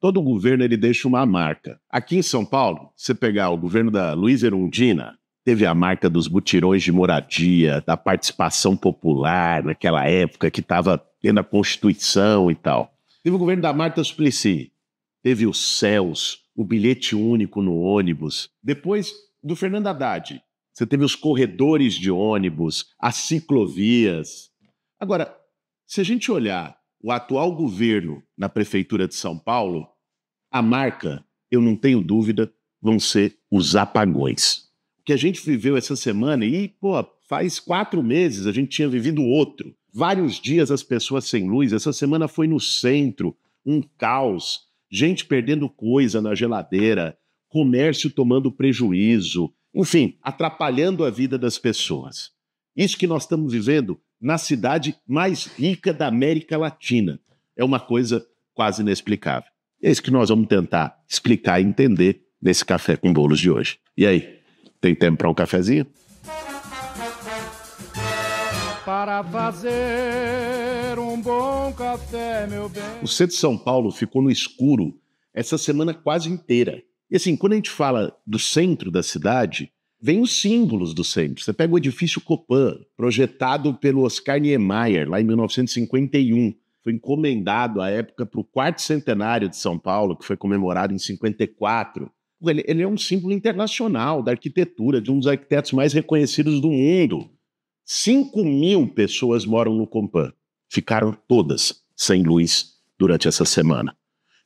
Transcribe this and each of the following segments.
Todo governo ele deixa uma marca. Aqui em São Paulo, você pegar o governo da Luiz Erundina, teve a marca dos butirões de moradia, da participação popular naquela época que estava tendo a Constituição e tal. Teve o governo da Marta Suplicy, teve os céus, o bilhete único no ônibus. Depois do Fernando Haddad, você teve os corredores de ônibus, as ciclovias. Agora, se a gente olhar o atual governo na Prefeitura de São Paulo, a marca, eu não tenho dúvida, vão ser os apagões. O que a gente viveu essa semana, e, pô, faz quatro meses a gente tinha vivido outro. Vários dias as pessoas sem luz. Essa semana foi no centro, um caos. Gente perdendo coisa na geladeira, comércio tomando prejuízo, enfim, atrapalhando a vida das pessoas. Isso que nós estamos vivendo na cidade mais rica da América Latina. É uma coisa quase inexplicável. É isso que nós vamos tentar explicar e entender nesse café com bolos de hoje. E aí, tem tempo para um cafezinho? Para fazer um bom café, meu bem. O centro de São Paulo ficou no escuro essa semana quase inteira. E assim, quando a gente fala do centro da cidade, vem os símbolos do centro. Você pega o edifício Copan, projetado pelo Oscar Niemeyer, lá em 1951. Foi encomendado à época para o quarto centenário de São Paulo, que foi comemorado em 54. Ele, ele, é um símbolo internacional da arquitetura, de um dos arquitetos mais reconhecidos do mundo. 5 mil pessoas moram no Copan. Ficaram todas sem luz durante essa semana.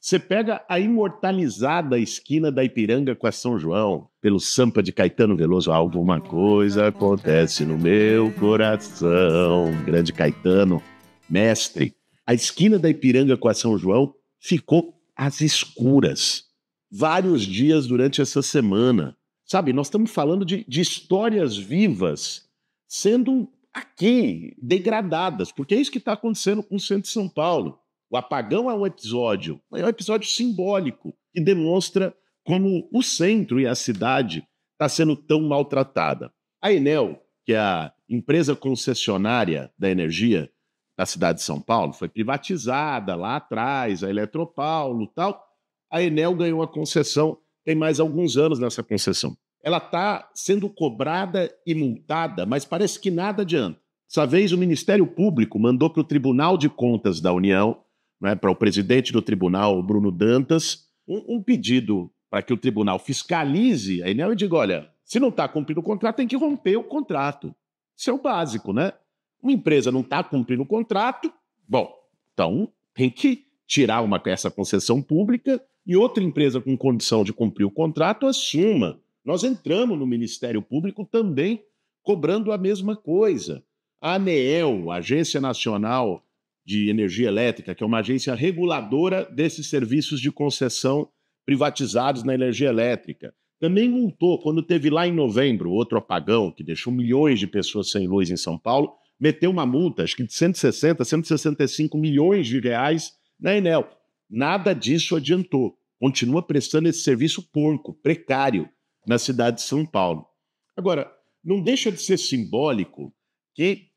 Você pega a imortalizada esquina da Ipiranga com a São João, pelo Sampa de Caetano Veloso. Alguma coisa acontece no meu coração. Grande Caetano, mestre. A esquina da Ipiranga com a São João ficou às escuras vários dias durante essa semana. Sabe, nós estamos falando de, de histórias vivas sendo aqui degradadas, porque é isso que está acontecendo com o centro de São Paulo. O apagão é um episódio, é um episódio simbólico que demonstra como o centro e a cidade está sendo tão maltratada. A Enel, que é a empresa concessionária da energia da cidade de São Paulo, foi privatizada lá atrás, a Eletropaulo tal. A Enel ganhou a concessão, tem mais alguns anos nessa concessão. Ela está sendo cobrada e multada, mas parece que nada adianta. Dessa vez, o Ministério Público mandou para o Tribunal de Contas da União né, para o presidente do tribunal, Bruno Dantas, um, um pedido para que o tribunal fiscalize a Enel e diga: olha, se não está cumprindo o contrato, tem que romper o contrato. Isso é o básico, né? Uma empresa não está cumprindo o contrato, bom, então tem que tirar uma, essa concessão pública e outra empresa com condição de cumprir o contrato assuma. Nós entramos no Ministério Público também cobrando a mesma coisa. A ANEEL, Agência Nacional de Energia Elétrica, que é uma agência reguladora desses serviços de concessão privatizados na energia elétrica. Também multou, quando teve lá em novembro outro apagão que deixou milhões de pessoas sem luz em São Paulo, meteu uma multa, acho que de 160, 165 milhões de reais na Enel. Nada disso adiantou. Continua prestando esse serviço porco, precário, na cidade de São Paulo. Agora, não deixa de ser simbólico que,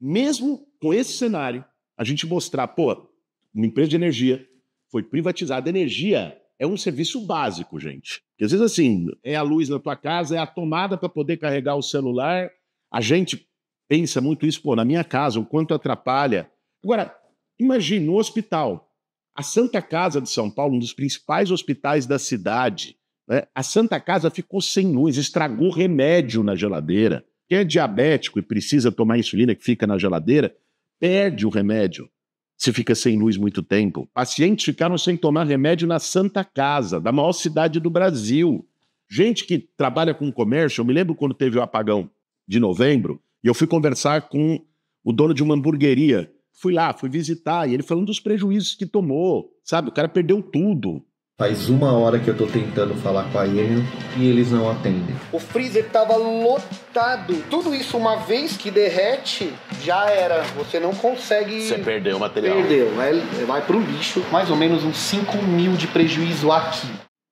mesmo com esse cenário, a gente mostrar, pô, uma empresa de energia foi privatizada. Energia é um serviço básico, gente. Porque às vezes, assim, é a luz na tua casa, é a tomada para poder carregar o celular. A gente pensa muito isso, pô, na minha casa, o quanto atrapalha. Agora, imagine o hospital. A Santa Casa de São Paulo, um dos principais hospitais da cidade, né? a Santa Casa ficou sem luz, estragou remédio na geladeira. Quem é diabético e precisa tomar insulina que fica na geladeira, perde o remédio se fica sem luz muito tempo. Pacientes ficaram sem tomar remédio na Santa Casa, da maior cidade do Brasil. Gente que trabalha com comércio, eu me lembro quando teve o apagão de novembro, e eu fui conversar com o dono de uma hamburgueria. Fui lá, fui visitar, e ele falando dos prejuízos que tomou, sabe? O cara perdeu tudo. Faz uma hora que eu tô tentando falar com a Enion e eles não atendem. O freezer tava lotado. Tudo isso, uma vez que derrete, já era. Você não consegue. Você perdeu o material. Perdeu. Vai, é, vai pro lixo. Mais ou menos uns 5 mil de prejuízo aqui.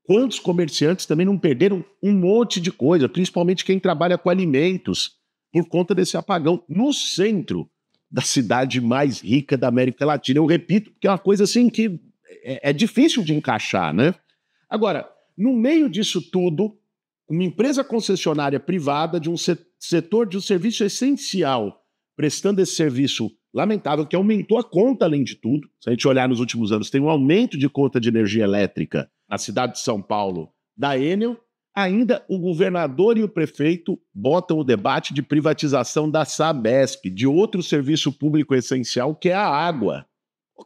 Quantos comerciantes também não perderam um monte de coisa, principalmente quem trabalha com alimentos, por conta desse apagão no centro da cidade mais rica da América Latina? Eu repito, porque é uma coisa assim que é, é difícil de encaixar, né? Agora, no meio disso tudo, uma empresa concessionária privada de um setor de um serviço essencial, prestando esse serviço lamentável, que aumentou a conta além de tudo. Se a gente olhar nos últimos anos, tem um aumento de conta de energia elétrica na cidade de São Paulo da Enel. Ainda o governador e o prefeito botam o debate de privatização da Sabesp, de outro serviço público essencial, que é a água.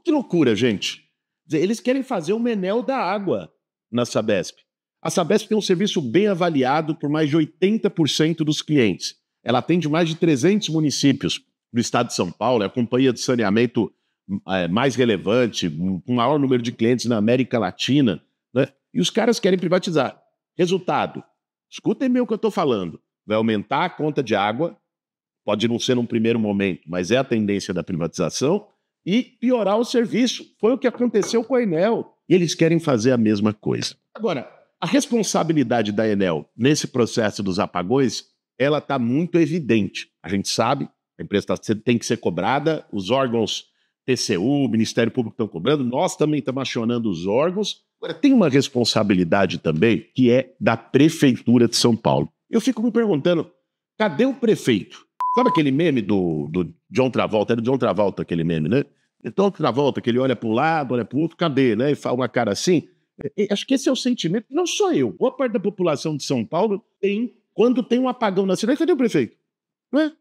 Que loucura, gente! Eles querem fazer o Menel da água na Sabesp. A Sabesp tem um serviço bem avaliado por mais de 80% dos clientes. Ela atende mais de 300 municípios do estado de São Paulo, é a companhia de saneamento eh, mais relevante, com maior número de clientes na América Latina. Né? E os caras querem privatizar. Resultado: escutem bem o que eu estou falando. Vai aumentar a conta de água, pode não ser num primeiro momento, mas é a tendência da privatização e piorar o serviço. Foi o que aconteceu com a Enel. E eles querem fazer a mesma coisa. Agora, a responsabilidade da Enel nesse processo dos apagões, ela está muito evidente. A gente sabe, a empresa tá tem que ser cobrada, os órgãos TCU, Ministério Público estão cobrando, nós também estamos acionando os órgãos. Agora, tem uma responsabilidade também que é da Prefeitura de São Paulo. Eu fico me perguntando, cadê o prefeito? Sabe aquele meme do, do John Travolta? Era o John Travolta aquele meme, né? Então, Travolta, que ele olha para um lado, olha para o outro, cadê, né? E fala uma cara assim. E, é, é, acho que esse é o sentimento, não só eu. Boa parte da população de São Paulo tem, quando tem um apagão na cidade, cadê o prefeito? Não é?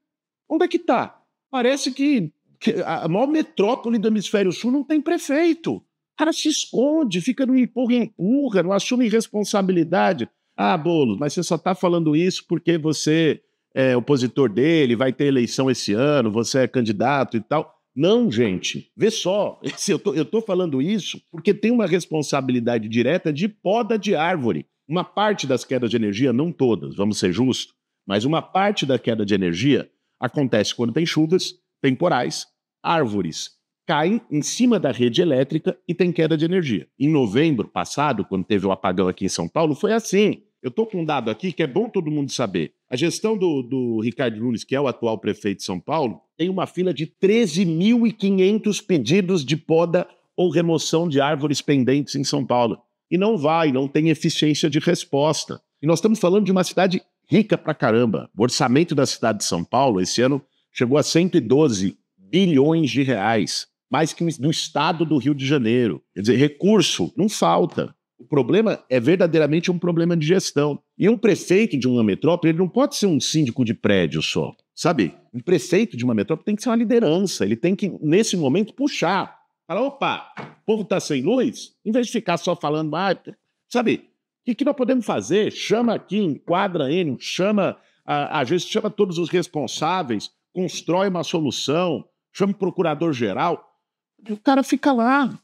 Onde é que está? Parece que, que a maior metrópole do hemisfério sul não tem prefeito cara se esconde, fica no empurra empurra, não assume responsabilidade. Ah, bolo, mas você só está falando isso porque você é opositor dele, vai ter eleição esse ano, você é candidato e tal. Não, gente, vê só, eu tô, eu tô falando isso porque tem uma responsabilidade direta de poda de árvore. Uma parte das quedas de energia, não todas, vamos ser justos, mas uma parte da queda de energia acontece quando tem chuvas, temporais, árvores caem em cima da rede elétrica e tem queda de energia. Em novembro passado, quando teve o apagão aqui em São Paulo, foi assim. Eu estou com um dado aqui que é bom todo mundo saber. A gestão do, do Ricardo Nunes, que é o atual prefeito de São Paulo, tem uma fila de 13.500 pedidos de poda ou remoção de árvores pendentes em São Paulo. E não vai, não tem eficiência de resposta. E nós estamos falando de uma cidade rica pra caramba. O orçamento da cidade de São Paulo esse ano chegou a 112 bilhões de reais, mais que no estado do Rio de Janeiro. Quer dizer, recurso não falta. O problema é verdadeiramente um problema de gestão. E um prefeito de uma metrópole, ele não pode ser um síndico de prédio só, sabe? Um prefeito de uma metrópole tem que ser uma liderança, ele tem que, nesse momento, puxar. Falar, opa, o povo está sem luz, em vez de ficar só falando, ah, sabe? O que, que nós podemos fazer? Chama aqui, enquadra ele, chama a, a gente, chama todos os responsáveis, constrói uma solução, chama o procurador-geral. O cara fica lá,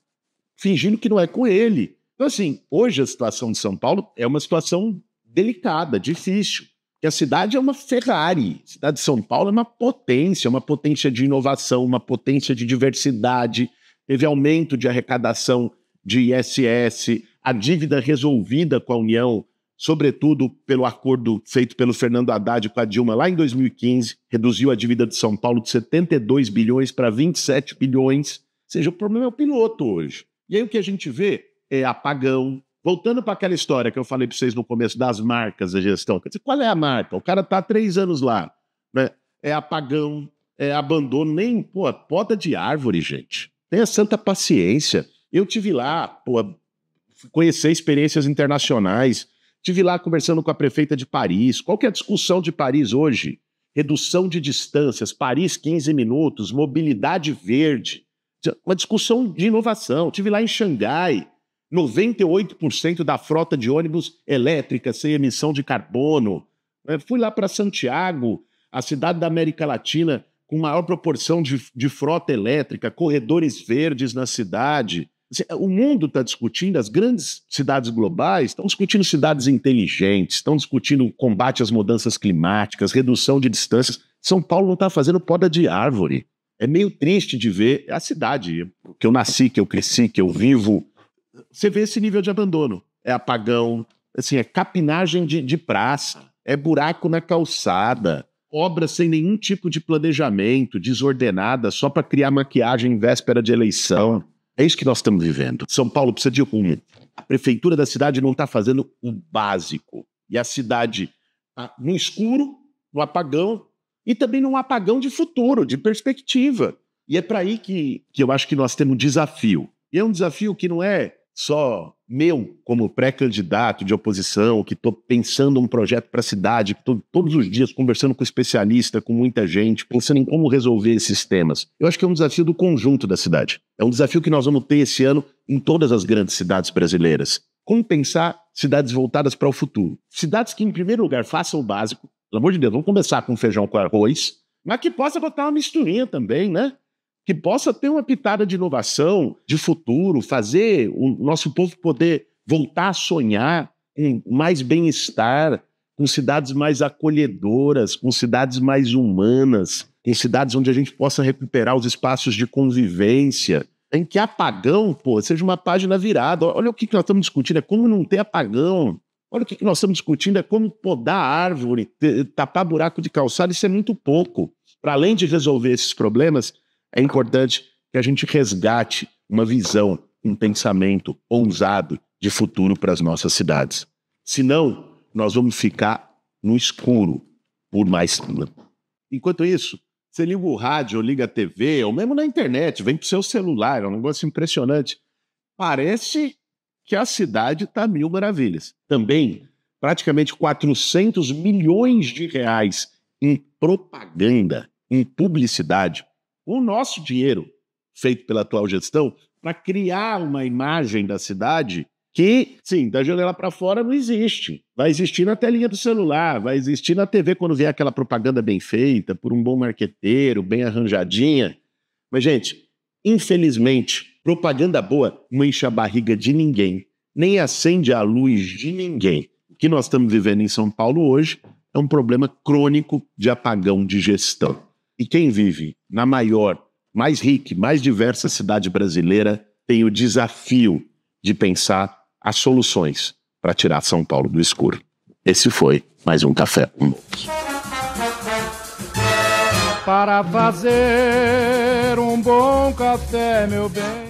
fingindo que não é com ele. Então, assim, hoje a situação de São Paulo é uma situação delicada, difícil. Porque a cidade é uma Ferrari. A cidade de São Paulo é uma potência, uma potência de inovação, uma potência de diversidade. Teve aumento de arrecadação de ISS, a dívida resolvida com a União, sobretudo pelo acordo feito pelo Fernando Haddad com a Dilma lá em 2015, reduziu a dívida de São Paulo de 72 bilhões para 27 bilhões. Ou seja, o problema é o piloto hoje. E aí o que a gente vê é, apagão. Voltando para aquela história que eu falei para vocês no começo das marcas da gestão. Dizer, qual é a marca? O cara está há três anos lá. Né? É apagão, é abandono, nem pô, poda de árvore, gente. Tenha santa paciência. Eu tive lá, pô, conhecer experiências internacionais. Tive lá conversando com a prefeita de Paris. Qual que é a discussão de Paris hoje? Redução de distâncias, Paris 15 minutos, mobilidade verde. Uma discussão de inovação. Tive lá em Xangai. 98% da frota de ônibus elétrica sem emissão de carbono. Eu fui lá para Santiago, a cidade da América Latina com maior proporção de, de frota elétrica, corredores verdes na cidade. Assim, o mundo está discutindo, as grandes cidades globais estão discutindo cidades inteligentes, estão discutindo combate às mudanças climáticas, redução de distâncias. São Paulo não está fazendo poda de árvore. É meio triste de ver a cidade que eu nasci, que eu cresci, que eu vivo, você vê esse nível de abandono. É apagão, assim, é capinagem de, de praça, é buraco na calçada, obra sem nenhum tipo de planejamento, desordenada, só para criar maquiagem em véspera de eleição. É isso que nós estamos vivendo. São Paulo precisa de um A prefeitura da cidade não está fazendo o básico. E a cidade tá no escuro, no apagão, e também num apagão de futuro, de perspectiva. E é para aí que, que eu acho que nós temos um desafio. E é um desafio que não é só meu como pré-candidato de oposição, que estou pensando um projeto para a cidade, todos os dias conversando com especialista, com muita gente, pensando em como resolver esses temas. Eu acho que é um desafio do conjunto da cidade. É um desafio que nós vamos ter esse ano em todas as grandes cidades brasileiras. Como pensar cidades voltadas para o futuro? Cidades que, em primeiro lugar, façam o básico. Pelo amor de Deus, vamos começar com feijão com arroz, mas que possa botar uma misturinha também, né? que possa ter uma pitada de inovação, de futuro, fazer o nosso povo poder voltar a sonhar com mais bem-estar, com cidades mais acolhedoras, com cidades mais humanas, com cidades onde a gente possa recuperar os espaços de convivência, em que apagão, pô, seja uma página virada. Olha o que nós estamos discutindo, é como não ter apagão. Olha o que nós estamos discutindo, é como podar árvore, tapar buraco de calçada, isso é muito pouco. Para além de resolver esses problemas, é importante que a gente resgate uma visão, um pensamento ousado de futuro para as nossas cidades. Senão, nós vamos ficar no escuro por mais tempo. Enquanto isso, você liga o rádio, liga a TV, ou mesmo na internet, vem para o seu celular, é um negócio impressionante. Parece que a cidade está mil maravilhas. Também, praticamente 400 milhões de reais em propaganda, em publicidade, o nosso dinheiro, feito pela atual gestão, para criar uma imagem da cidade que, sim, da janela para fora não existe. Vai existir na telinha do celular, vai existir na TV quando vier aquela propaganda bem feita, por um bom marqueteiro, bem arranjadinha. Mas, gente, infelizmente, propaganda boa não enche a barriga de ninguém, nem acende a luz de ninguém. O que nós estamos vivendo em São Paulo hoje é um problema crônico de apagão de gestão. E quem vive na maior, mais rica, mais diversa cidade brasileira tem o desafio de pensar as soluções para tirar São Paulo do escuro. Esse foi mais um Café Um Bolso. Para fazer um bom café, meu bem.